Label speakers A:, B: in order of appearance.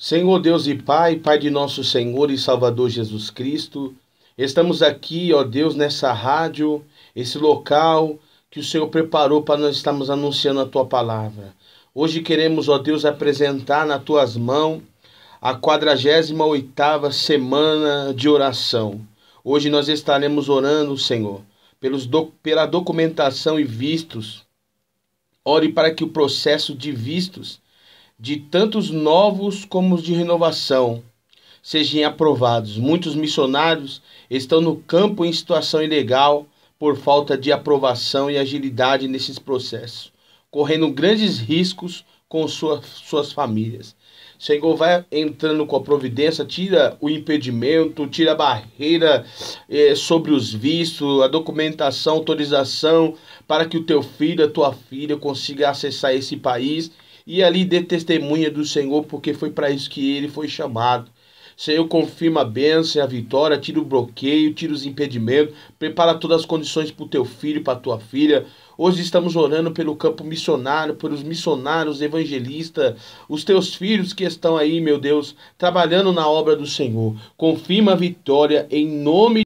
A: Senhor Deus e Pai, Pai de nosso Senhor e Salvador Jesus Cristo, estamos aqui, ó Deus, nessa rádio, esse local que o Senhor preparou para nós estarmos anunciando a tua palavra. Hoje queremos, ó Deus, apresentar nas tuas mãos a 48 oitava semana de oração. Hoje nós estaremos orando, Senhor, pelos do, pela documentação e vistos. Ore para que o processo de vistos de tantos novos como os de renovação sejam aprovados. Muitos missionários estão no campo em situação ilegal por falta de aprovação e agilidade nesses processos, correndo grandes riscos com sua, suas famílias. Senhor, vai entrando com a providência, tira o impedimento, tira a barreira eh, sobre os vistos, a documentação, autorização, para que o teu filho, a tua filha consiga acessar esse país e ali dê testemunha do Senhor, porque foi para isso que ele foi chamado. Senhor, confirma a bênção e a vitória, tira o bloqueio, tira os impedimentos, prepara todas as condições para o teu filho, para a tua filha. Hoje estamos orando pelo campo missionário, pelos missionários, evangelistas, os teus filhos que estão aí, meu Deus, trabalhando na obra do Senhor. Confirma a vitória em nome